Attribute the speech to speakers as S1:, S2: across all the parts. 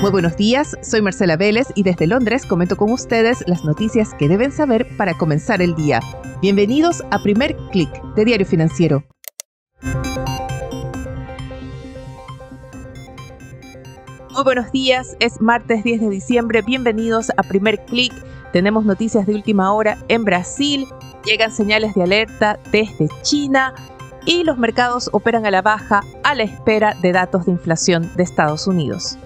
S1: Muy buenos días, soy Marcela Vélez y desde Londres comento con ustedes las noticias que deben saber para comenzar el día. Bienvenidos a Primer Clic de Diario Financiero. Muy buenos días, es martes 10 de diciembre, bienvenidos a Primer Clic. Tenemos noticias de última hora en Brasil, llegan señales de alerta desde China y los mercados operan a la baja a la espera de datos de inflación de Estados Unidos.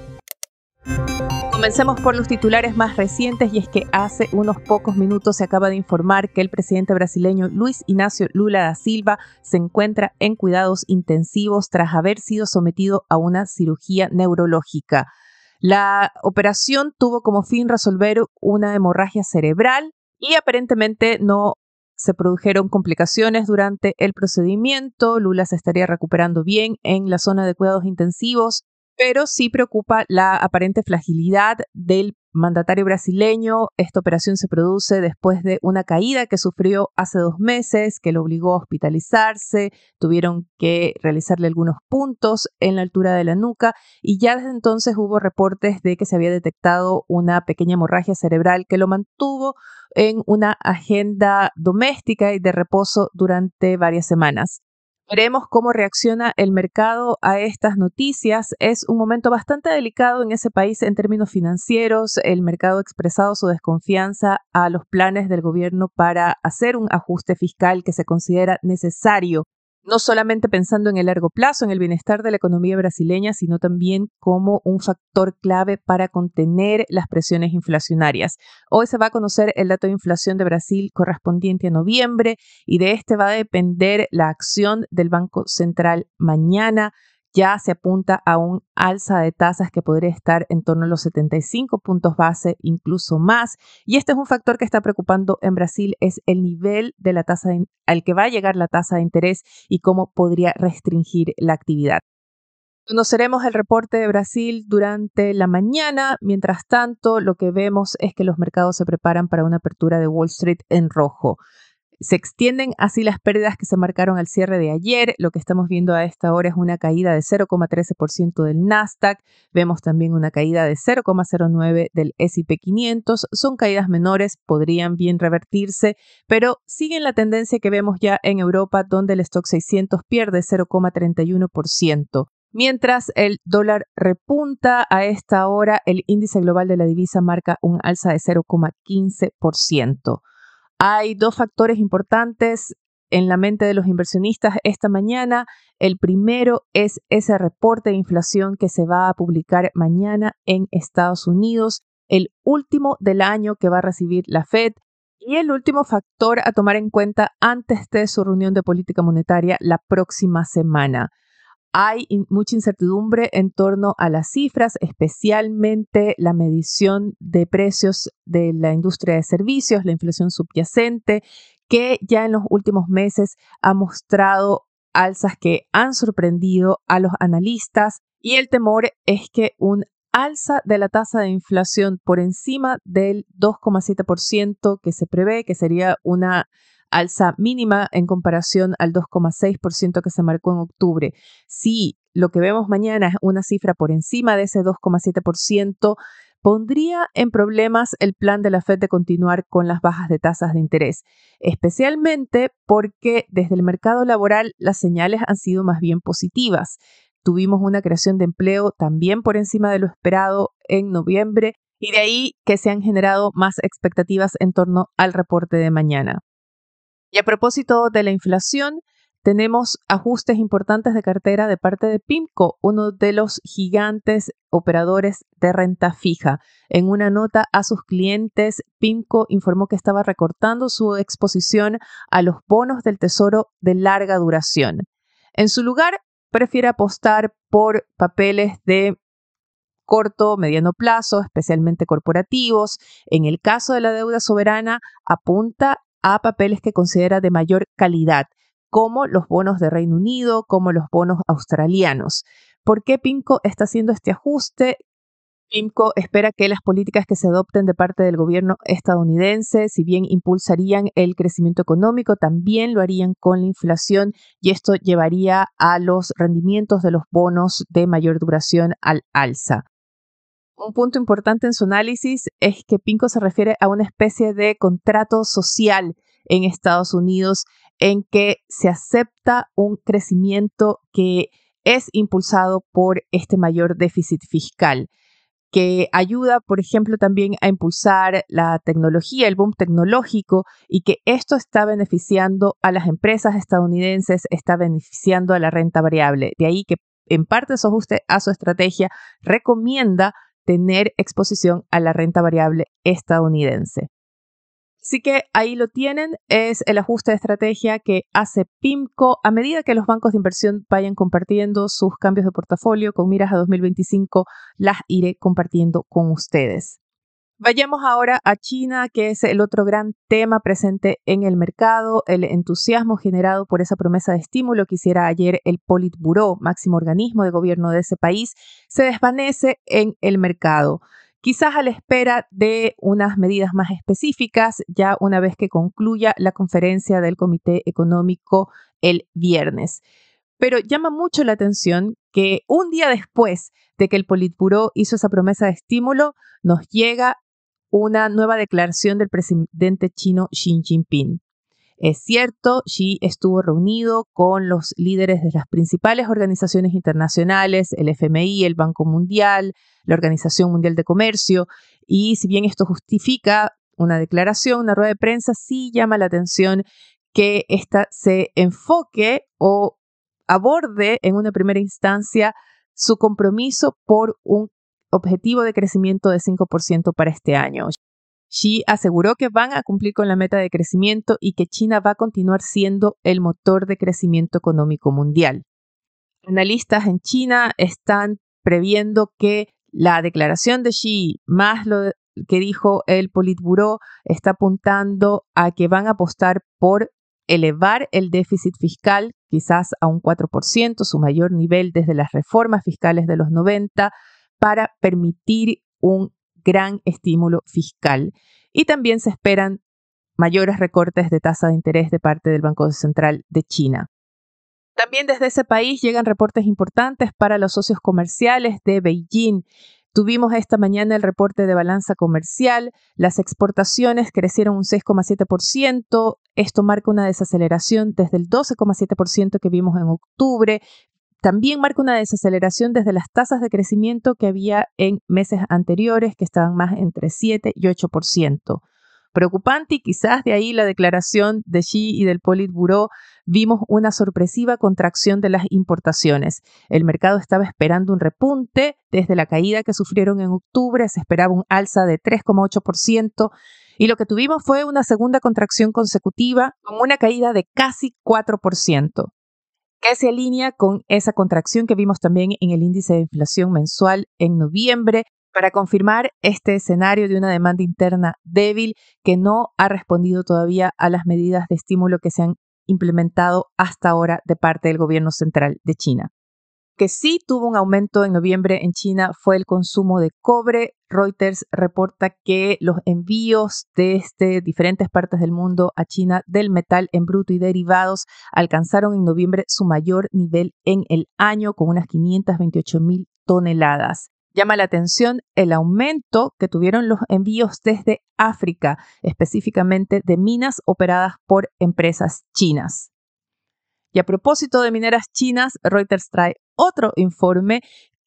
S1: Comencemos por los titulares más recientes y es que hace unos pocos minutos se acaba de informar que el presidente brasileño Luis Ignacio Lula da Silva se encuentra en cuidados intensivos tras haber sido sometido a una cirugía neurológica. La operación tuvo como fin resolver una hemorragia cerebral y aparentemente no se produjeron complicaciones durante el procedimiento, Lula se estaría recuperando bien en la zona de cuidados intensivos, pero sí preocupa la aparente fragilidad del mandatario brasileño. Esta operación se produce después de una caída que sufrió hace dos meses, que lo obligó a hospitalizarse, tuvieron que realizarle algunos puntos en la altura de la nuca y ya desde entonces hubo reportes de que se había detectado una pequeña hemorragia cerebral que lo mantuvo en una agenda doméstica y de reposo durante varias semanas. Veremos cómo reacciona el mercado a estas noticias. Es un momento bastante delicado en ese país en términos financieros. El mercado ha expresado su desconfianza a los planes del gobierno para hacer un ajuste fiscal que se considera necesario no solamente pensando en el largo plazo, en el bienestar de la economía brasileña, sino también como un factor clave para contener las presiones inflacionarias. Hoy se va a conocer el dato de inflación de Brasil correspondiente a noviembre y de este va a depender la acción del Banco Central mañana ya se apunta a un alza de tasas que podría estar en torno a los 75 puntos base, incluso más. Y este es un factor que está preocupando en Brasil, es el nivel de la tasa al que va a llegar la tasa de interés y cómo podría restringir la actividad. Conoceremos el reporte de Brasil durante la mañana. Mientras tanto, lo que vemos es que los mercados se preparan para una apertura de Wall Street en rojo. Se extienden así las pérdidas que se marcaron al cierre de ayer. Lo que estamos viendo a esta hora es una caída de 0,13% del Nasdaq. Vemos también una caída de 0,09% del S&P 500. Son caídas menores, podrían bien revertirse, pero siguen la tendencia que vemos ya en Europa, donde el stock 600 pierde 0,31%. Mientras el dólar repunta a esta hora, el índice global de la divisa marca un alza de 0,15%. Hay dos factores importantes en la mente de los inversionistas esta mañana. El primero es ese reporte de inflación que se va a publicar mañana en Estados Unidos, el último del año que va a recibir la Fed. Y el último factor a tomar en cuenta antes de su reunión de política monetaria la próxima semana. Hay mucha incertidumbre en torno a las cifras, especialmente la medición de precios de la industria de servicios, la inflación subyacente, que ya en los últimos meses ha mostrado alzas que han sorprendido a los analistas y el temor es que un alza de la tasa de inflación por encima del 2,7% que se prevé, que sería una alza mínima en comparación al 2,6% que se marcó en octubre. Si lo que vemos mañana es una cifra por encima de ese 2,7%, pondría en problemas el plan de la Fed de continuar con las bajas de tasas de interés, especialmente porque desde el mercado laboral las señales han sido más bien positivas. Tuvimos una creación de empleo también por encima de lo esperado en noviembre y de ahí que se han generado más expectativas en torno al reporte de mañana. Y a propósito de la inflación, tenemos ajustes importantes de cartera de parte de PIMCO, uno de los gigantes operadores de renta fija. En una nota a sus clientes, PIMCO informó que estaba recortando su exposición a los bonos del tesoro de larga duración. En su lugar, prefiere apostar por papeles de corto, mediano plazo, especialmente corporativos. En el caso de la deuda soberana, apunta a papeles que considera de mayor calidad, como los bonos de Reino Unido, como los bonos australianos. ¿Por qué PIMCO está haciendo este ajuste? PIMCO espera que las políticas que se adopten de parte del gobierno estadounidense, si bien impulsarían el crecimiento económico, también lo harían con la inflación y esto llevaría a los rendimientos de los bonos de mayor duración al alza. Un punto importante en su análisis es que Pinco se refiere a una especie de contrato social en Estados Unidos en que se acepta un crecimiento que es impulsado por este mayor déficit fiscal, que ayuda, por ejemplo, también a impulsar la tecnología, el boom tecnológico, y que esto está beneficiando a las empresas estadounidenses, está beneficiando a la renta variable. De ahí que en parte ajuste a su estrategia recomienda tener exposición a la renta variable estadounidense. Así que ahí lo tienen, es el ajuste de estrategia que hace PIMCO a medida que los bancos de inversión vayan compartiendo sus cambios de portafolio con miras a 2025, las iré compartiendo con ustedes. Vayamos ahora a China, que es el otro gran tema presente en el mercado, el entusiasmo generado por esa promesa de estímulo que hiciera ayer el Politburo, máximo organismo de gobierno de ese país, se desvanece en el mercado quizás a la espera de unas medidas más específicas ya una vez que concluya la conferencia del Comité Económico el viernes. Pero llama mucho la atención que un día después de que el Politburó hizo esa promesa de estímulo, nos llega una nueva declaración del presidente chino Xi Jinping. Es cierto, Xi estuvo reunido con los líderes de las principales organizaciones internacionales, el FMI, el Banco Mundial, la Organización Mundial de Comercio, y si bien esto justifica una declaración, una rueda de prensa, sí llama la atención que ésta se enfoque o aborde en una primera instancia su compromiso por un objetivo de crecimiento de 5% para este año. Xi aseguró que van a cumplir con la meta de crecimiento y que China va a continuar siendo el motor de crecimiento económico mundial. Analistas en China están previendo que la declaración de Xi más lo que dijo el Politburó está apuntando a que van a apostar por elevar el déficit fiscal quizás a un 4%, su mayor nivel desde las reformas fiscales de los 90, para permitir un gran estímulo fiscal. Y también se esperan mayores recortes de tasa de interés de parte del Banco Central de China. También desde ese país llegan reportes importantes para los socios comerciales de Beijing. Tuvimos esta mañana el reporte de balanza comercial, las exportaciones crecieron un 6,7%, esto marca una desaceleración desde el 12,7% que vimos en octubre, también marca una desaceleración desde las tasas de crecimiento que había en meses anteriores, que estaban más entre 7 y 8%. Preocupante y quizás de ahí la declaración de Xi y del Politburo, vimos una sorpresiva contracción de las importaciones. El mercado estaba esperando un repunte desde la caída que sufrieron en octubre, se esperaba un alza de 3,8%. Y lo que tuvimos fue una segunda contracción consecutiva con una caída de casi 4% que se alinea con esa contracción que vimos también en el índice de inflación mensual en noviembre para confirmar este escenario de una demanda interna débil que no ha respondido todavía a las medidas de estímulo que se han implementado hasta ahora de parte del gobierno central de China que sí tuvo un aumento en noviembre en China fue el consumo de cobre. Reuters reporta que los envíos desde este, diferentes partes del mundo a China del metal en bruto y derivados alcanzaron en noviembre su mayor nivel en el año con unas 528 mil toneladas. Llama la atención el aumento que tuvieron los envíos desde África, específicamente de minas operadas por empresas chinas. Y a propósito de mineras chinas, Reuters trae otro informe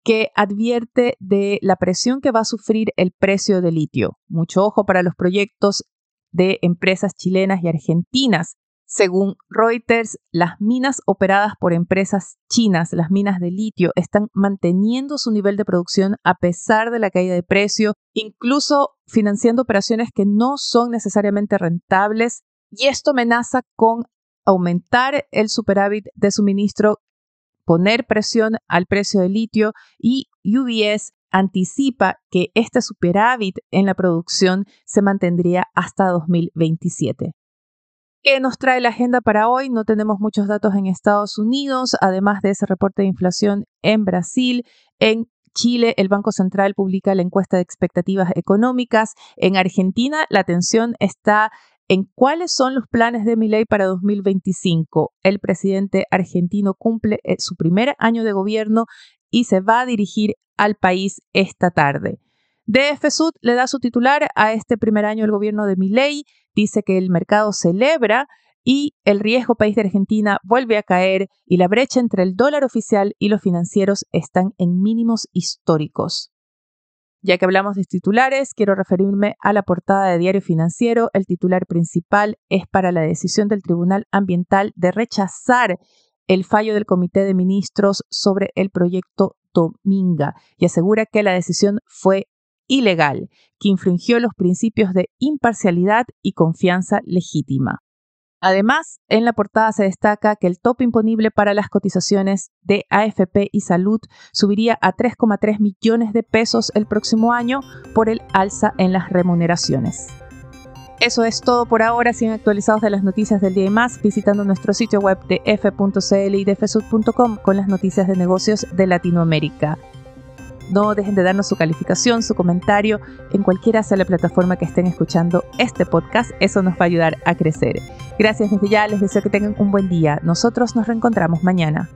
S1: que advierte de la presión que va a sufrir el precio de litio. Mucho ojo para los proyectos de empresas chilenas y argentinas. Según Reuters, las minas operadas por empresas chinas, las minas de litio, están manteniendo su nivel de producción a pesar de la caída de precio, incluso financiando operaciones que no son necesariamente rentables, y esto amenaza con aumentar el superávit de suministro poner presión al precio del litio y UBS anticipa que este superávit en la producción se mantendría hasta 2027. ¿Qué nos trae la agenda para hoy? No tenemos muchos datos en Estados Unidos, además de ese reporte de inflación en Brasil, en Chile, el Banco Central publica la encuesta de expectativas económicas. En Argentina, la tensión está en cuáles son los planes de Milei para 2025. El presidente argentino cumple eh, su primer año de gobierno y se va a dirigir al país esta tarde. Sud le da su titular a este primer año del gobierno de Milei, dice que el mercado celebra y el riesgo país de Argentina vuelve a caer y la brecha entre el dólar oficial y los financieros están en mínimos históricos. Ya que hablamos de titulares, quiero referirme a la portada de Diario Financiero. El titular principal es para la decisión del Tribunal Ambiental de rechazar el fallo del Comité de Ministros sobre el proyecto Dominga y asegura que la decisión fue ilegal, que infringió los principios de imparcialidad y confianza legítima. Además, en la portada se destaca que el top imponible para las cotizaciones de AFP y salud subiría a 3,3 millones de pesos el próximo año por el alza en las remuneraciones. Eso es todo por ahora. Siguen actualizados de las noticias del día y más visitando nuestro sitio web de f.cl y de con las noticias de negocios de Latinoamérica. No dejen de darnos su calificación, su comentario en cualquiera sea la plataforma que estén escuchando este podcast. Eso nos va a ayudar a crecer. Gracias desde ya, les deseo que tengan un buen día. Nosotros nos reencontramos mañana.